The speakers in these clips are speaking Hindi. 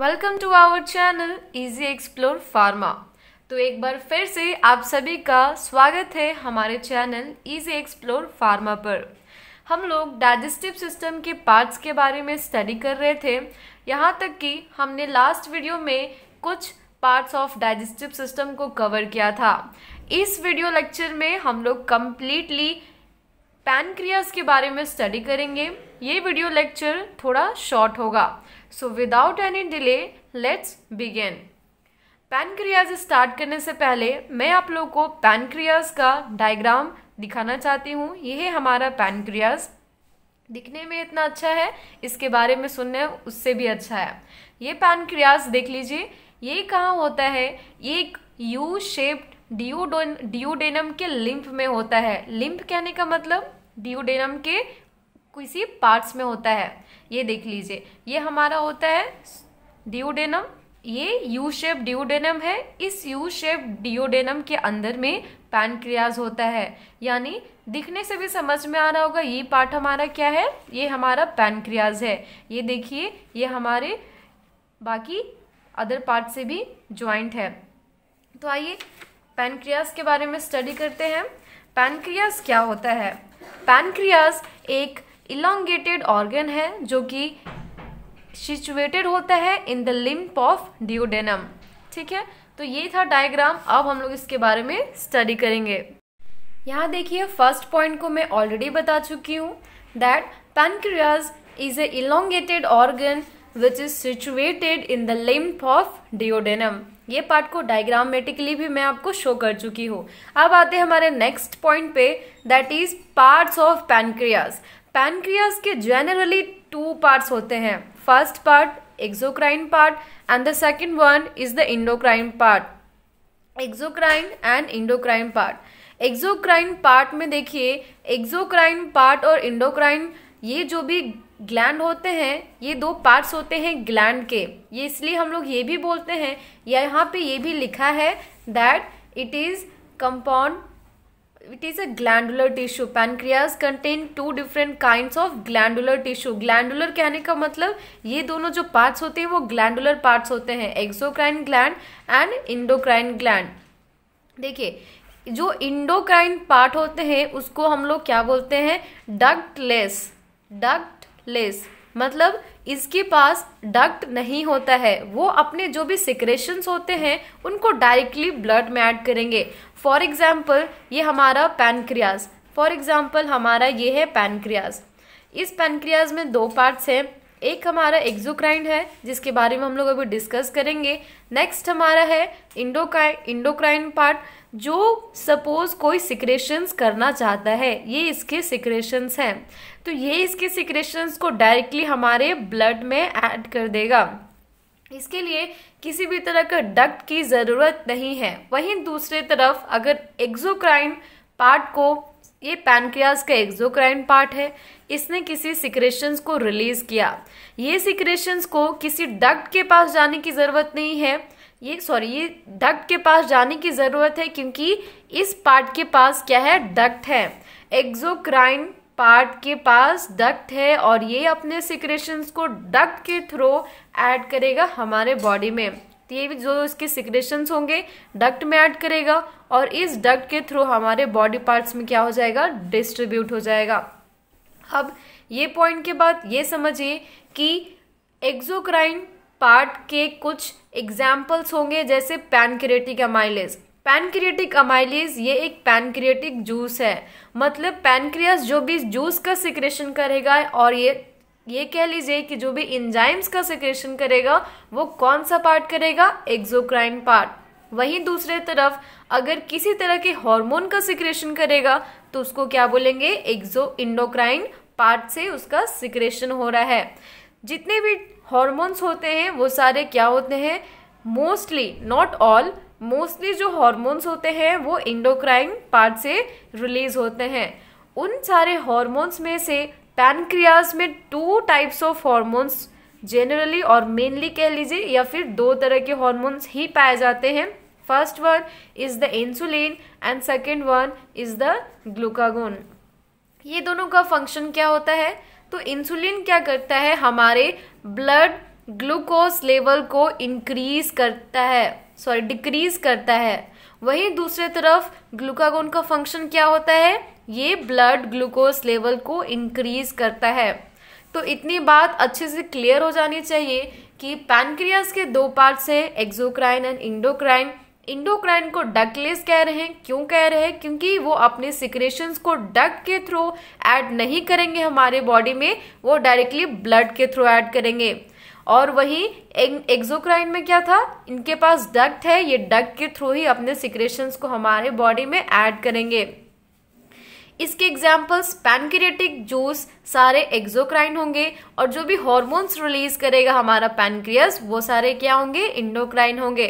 welcome to our channel Easy Explore Pharma तो एक बार फिर से आप सभी का स्वागत है हमारे चैनल इजी एक्सप्लोर फार्मा पर हम लोग डाइजेस्टिव सिस्टम के पार्ट्स के बारे में स्टडी कर रहे थे यहाँ तक कि हमने लास्ट वीडियो में कुछ पार्ट्स ऑफ डाइजेस्टिव सिस्टम को कवर किया था इस वीडियो लेक्चर में हम लोग कम्प्लीटली पैनक्रियाज के बारे में स्टडी करेंगे ये वीडियो लेक्चर थोड़ा शॉर्ट होगा so without any delay let's begin pancreas start करने से पहले मैं आप लोग को पैनक्रियाज का डायग्राम दिखाना चाहती हूँ यह है हमारा पैनक्रियाज दिखने में इतना अच्छा है इसके बारे में सुनने उससे भी अच्छा है ये पैनक्रियाज देख लीजिए ये कहाँ होता है ये एक यू शेप्ड डिओडोन डिओडेनम के लिम्फ में होता है लिम्फ कहने का मतलब डिओडेनम के किसी पार्ट्स में होता है ये देख लीजिए ये हमारा होता है डिओडेनम ये यू शेप डिओडेनम है इस यू शेप डिओडेनम के अंदर में पैनक्रियाज होता है यानी दिखने से भी समझ में आ रहा होगा ये पार्ट हमारा क्या है ये हमारा पैनक्रियाज है ये देखिए ये हमारे बाकी अदर पार्ट से भी ज्वाइंट है तो आइए पैनक्रियाज के बारे में स्टडी करते हैं पैनक्रियाज क्या होता है पैनक्रियाज एक इलांगेटेड ऑर्गन है जो कि सिचुएटेड होता है in the limb of duodenum ठीक है तो ये था डायग्राम अब हम लोग इसके बारे में स्टडी करेंगे यहाँ देखिए फर्स्ट पॉइंट को मैं ऑलरेडी बता चुकी हूँ that pancreas is a elongated organ which is situated in the limb of duodenum ये पार्ट को डायग्रामेटिकली भी मैं आपको शो कर चुकी हूँ अब आते हैं हमारे नेक्स्ट पॉइंट पे that is parts of pancreas pancreas के जनरली टू पार्ट्स होते हैं first part exocrine part and the second one is the endocrine part exocrine and endocrine part exocrine part में देखिए एक्सोक्राइन पार्ट और इंडोक्राइन ये जो भी ग्लैंड होते हैं ये दो पार्ट्स होते हैं ग्लैंड के ये इसलिए हम लोग ये भी बोलते हैं यहाँ पे ये भी लिखा है that it is compound it is a glandular tissue pancreas contain two different kinds of glandular tissue glandular कहने का मतलब ये दोनों जो parts होते हैं वो glandular parts होते हैं exocrine gland and endocrine gland देखिए जो इंडोक्राइन पार्ट होते हैं उसको हम लोग क्या बोलते हैं डक्टलेस डक्टलेस मतलब इसके पास डक्ट नहीं होता है वो अपने जो भी सिक्रेशंस होते हैं उनको डायरेक्टली ब्लड में ऐड करेंगे फॉर एग्ज़ाम्पल ये हमारा पैनक्रियाज फॉर एग्ज़ाम्पल हमारा ये है पैनक्रियाज इस पैनक्रियाज में दो पार्ट्स हैं एक हमारा एक्जोक्राइन है जिसके बारे में हम लोग अभी डिस्कस करेंगे नेक्स्ट हमारा है इंडोक्राइन इंडोक्राइन पार्ट जो सपोज कोई सिक्रेशंस करना चाहता है ये इसके सिक्रेशंस हैं तो ये इसके सिक्रेशंस को डायरेक्टली हमारे ब्लड में ऐड कर देगा इसके लिए किसी भी तरह का डक्ट की ज़रूरत नहीं है वहीं दूसरे तरफ अगर एक्जोक्राइन पार्ट को ये पैनक्रियाज का एक्जोक्राइन पार्ट है इसने किसी सिक्रेशंस को रिलीज किया ये सिक्रेशंस को किसी डक्ट के पास जाने की ज़रूरत नहीं है ये सॉरी ये डक्ट के पास जाने की ज़रूरत है क्योंकि इस पार्ट के पास क्या है डक्ट है एक्जोक्राइन पार्ट के पास डक्ट है और ये अपने सिक्रेशंस को डक्ट के थ्रू ऐड करेगा हमारे बॉडी में तो ये भी जो इसके सिक्रेशंस होंगे डक्ट में ऐड करेगा और इस डक्ट के थ्रू हमारे बॉडी पार्ट्स में क्या हो जाएगा डिस्ट्रीब्यूट हो जाएगा अब ये पॉइंट के बाद ये समझिए कि एक्जोक्राइन पार्ट के कुछ एग्जाम्पल्स होंगे जैसे पैनक्रेटिक अमाइलेज पैनक्रिएटिक अमाइलेज ये एक पैनक्रिएटिक जूस है मतलब पैनक्रियास जो भी जूस का सिक्रेशन करेगा और ये ये कह लीजिए कि जो भी इंजाइम्स का सिक्रेशन करेगा वो कौन सा पार्ट करेगा एक्जोक्राइन पार्ट वहीं दूसरे तरफ अगर किसी तरह के हार्मोन का सिक्रेशन करेगा तो उसको क्या बोलेंगे एक्जो इंडोक्राइन पार्ट से उसका सिक्रेशन हो रहा है जितने भी हॉर्मोन्स होते हैं वो सारे क्या होते हैं मोस्टली नॉट ऑल मोस्टली जो हॉर्मोन्स होते हैं वो इंडोक्राइन पार्ट से रिलीज होते हैं उन सारे हॉर्मोन्स में से पैनक्रियाज में two types of hormones generally और मेनली कह लीजिए या फिर दो तरह के हॉर्मोन्स ही पाए जाते हैं first one is the insulin and second one is the glucagon ये दोनों का फंक्शन क्या होता है तो इंसुलिन क्या करता है हमारे ब्लड ग्लूकोज लेवल को इंक्रीज करता है सॉरी डिक्रीज करता है वहीं दूसरे तरफ ग्लूकागोन का फंक्शन क्या होता है ये ब्लड ग्लूकोज लेवल को इंक्रीज करता है तो इतनी बात अच्छे से क्लियर हो जानी चाहिए कि पैनक्रियाज के दो पार्ट्स हैं एक्जोक्राइन एंड इंडोक्राइन इंडोक्राइन को डकलेस कह रहे हैं क्यों कह रहे हैं क्योंकि वो अपने सिक्रेशंस को डक के थ्रू ऐड नहीं करेंगे हमारे बॉडी में वो डायरेक्टली ब्लड के थ्रू ऐड करेंगे और वहीं एक्जोक्राइन में क्या था इनके पास डक्ट है ये डक्ट के थ्रू ही अपने सिक्रेशंस को हमारे बॉडी में ऐड करेंगे इसके एग्जाम्पल्स पैनक्रियाटिक जूस सारे एक्जोक्राइन होंगे और जो भी हॉर्मोन्स रिलीज करेगा हमारा पैनक्रियास वो सारे क्या होंगे इंडोक्राइन होंगे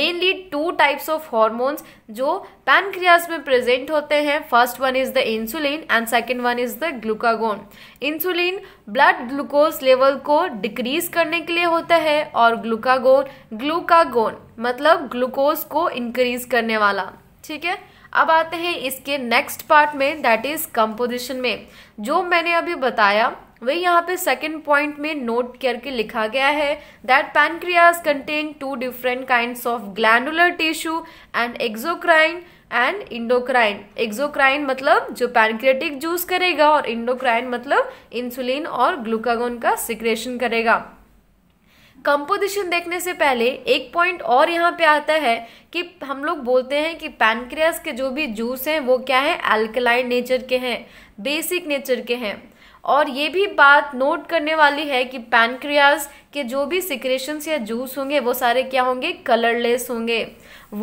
mainly two types of hormones जो पैनक्रियास में प्रेजेंट होते हैं first one is the insulin and second one is the glucagon insulin blood glucose level को डिक्रीज करने के लिए होता है और ग्लूकागोन ग्लूकागोन मतलब ग्लूकोज को इंक्रीज करने वाला ठीक है अब आते हैं इसके नेक्स्ट पार्ट में दैट इज कंपोजिशन में जो मैंने अभी बताया वही यहाँ पे सेकेंड पॉइंट में नोट करके लिखा गया है that pancreas contain two different kind of glandular tissue and exocrine and endocrine exocrine मतलब जो पैनक्रियाटिक जूस करेगा और इंडोक्राइन मतलब इंसुलिन और ग्लूकागोन का सिक्रेशन करेगा कंपोजिशन देखने से पहले एक पॉइंट और यहाँ पे आता है कि हम लोग बोलते हैं कि पैनक्रियास के जो भी जूस हैं वो क्या है अल्कलाइन नेचर के हैं बेसिक नेचर के हैं और ये भी बात नोट करने वाली है कि पैनक्रियास के जो भी सिक्रेशंस या जूस होंगे वो सारे क्या होंगे कलरलेस होंगे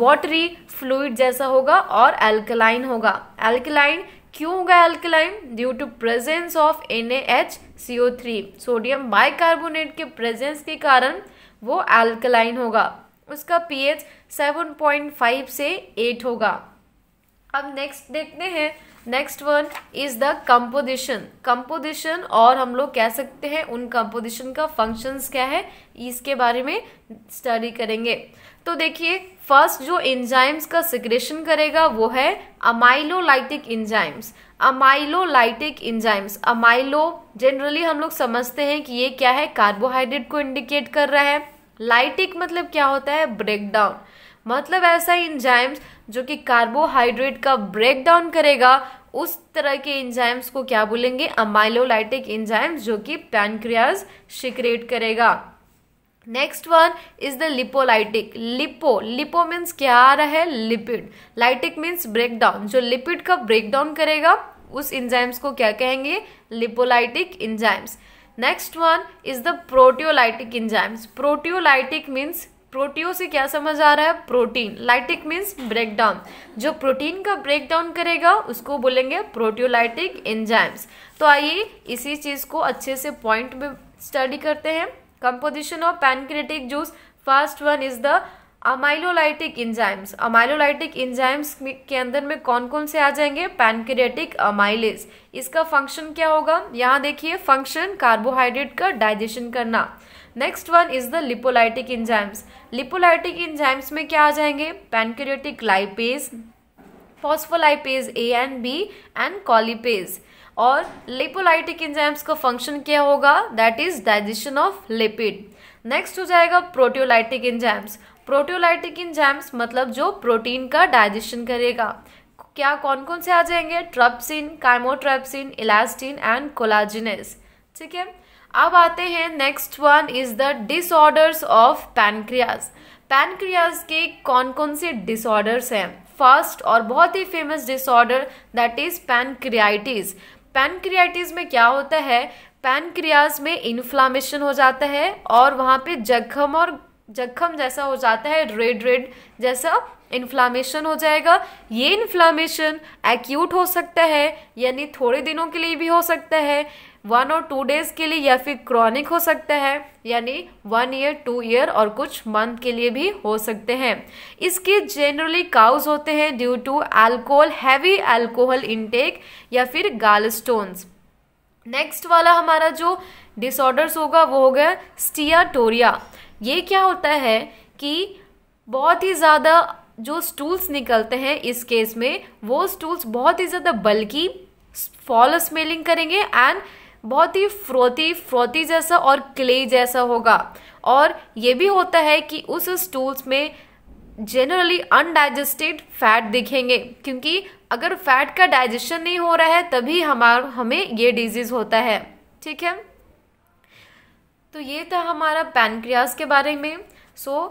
वाटरी फ्लूड जैसा होगा और अल्कलाइन होगा अल्कलाइन क्यों होगा alkaline due to presence of N C three sodium bicarbonate के प्रेजेंस के कारण वो एल्कलाइन होगा उसका पीएच 7.5 से 8 होगा अब नेक्स्ट देखते हैं next one is the composition composition और हम लोग कह सकते हैं उन कंपोजिशन का फंक्शंस क्या है इसके बारे में स्टडी करेंगे तो देखिए फर्स्ट जो एंजाइम्स का सिक्रेशन करेगा वो है amylolytic enzymes amylolytic enzymes amylo generally हम लोग समझते हैं कि ये क्या है कार्बोहाइड्रेट को इंडिकेट कर रहा है लाइटिक मतलब क्या होता है ब्रेकडाउन मतलब ऐसा इंजाइम्स जो कि कार्बोहाइड्रेट का ब्रेकडाउन करेगा उस तरह के इंजाइम्स को क्या बोलेंगे अमाइलोलाइटिक इंजाइम्स जो कि पैनक्रियाज सिक्रेट करेगा next one is the lipolytic lipo lipo means क्या आ रहा है लिपिड लाइटिक मीन्स ब्रेकडाउन जो लिपिड का ब्रेकडाउन करेगा उस इंजाइम्स को क्या कहेंगे lipolytic enzymes next one is the proteolytic enzymes proteolytic means proteo से क्या समझ आ रहा है प्रोटीन लाइटिक मीन्स ब्रेकडाउन जो प्रोटीन का ब्रेकडाउन करेगा उसको बोलेंगे प्रोटियोलाइटिक इंजाइम्स तो आइए इसी चीज़ को अच्छे से पॉइंट में स्टडी करते हैं composition of pancreatic juice first one is the amylolytic enzymes amylolytic enzymes के अंदर में कौन कौन से आ जाएंगे पैनक्रेटिक अमाइलेज इसका फंक्शन क्या होगा यहाँ देखिए फंक्शन कार्बोहाइड्रेट का डाइजेशन करना next one is the lipolytic enzymes lipolytic enzymes में क्या आ जाएंगे pancreatic lipase phospholipase A and B and colipase और लिपोलाइटिक इंजाइम्स का फंक्शन क्या होगा that is digestion of lipid next हो जाएगा प्रोटियोलाइटिक इंजाइम्स प्रोटियोलाइटिक इंजाइम्स मतलब जो प्रोटीन का डाइजेशन करेगा क्या कौन कौन से आ जाएंगे ट्रप्सिन काइमोट्रप्सिन इलास्टिन एंड कोलाजिनेस ठीक है अब आते हैं next one is the disorders of pancreas pancreas के कौन कौन से डिसऑर्डर्स हैं फर्स्ट और बहुत ही famous disorder that is pancreatitis pancreatitis में क्या होता है पैनक्रियाज में इन्फ्लामेशन हो जाता है और वहाँ पे जख्म और जख्म जैसा हो जाता है रेड रेड जैसा इन्फ्लामेशन हो जाएगा ये इन्फ्लामेशन एक्यूट हो सकता है यानी थोड़े दिनों के लिए भी हो सकता है वन और टू डेज़ के लिए या फिर क्रॉनिक हो सकता है यानी वन ईयर टू ईयर और कुछ मंथ के लिए भी हो सकते हैं इसके जनरली काउज होते हैं due to alcohol heavy alcohol intake या फिर गाल स्टोन्स नेक्स्ट वाला हमारा जो डिसऑर्डर्स होगा वो हो गया स्टियाटोरिया ये क्या होता है कि बहुत ही ज़्यादा जो स्टूल्स निकलते हैं इस केस में वो स्टूल्स बहुत ही ज़्यादा बल्कि फॉल स्मेलिंग करेंगे एंड बहुत ही फ्रोती फ्रोती जैसा और क्ले जैसा होगा और ये भी होता है कि उस स्टूल्स में जनरली अनडाइजेस्टेड फैट दिखेंगे क्योंकि अगर फैट का डाइजेशन नहीं हो रहा है तभी हमार हमें ये डिजीज़ होता है ठीक है तो ये था हमारा पैनक्रियाज के बारे में सो so,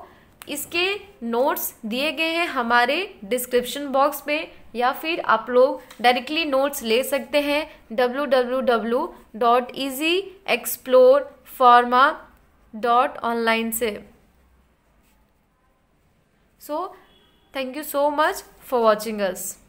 इसके नोट्स दिए गए हैं हमारे डिस्क्रिप्शन बॉक्स में या फिर आप लोग डायरेक्टली नोट्स ले सकते हैं W W W dot Easy Explore Pharma dot online से so thank you so much for watching us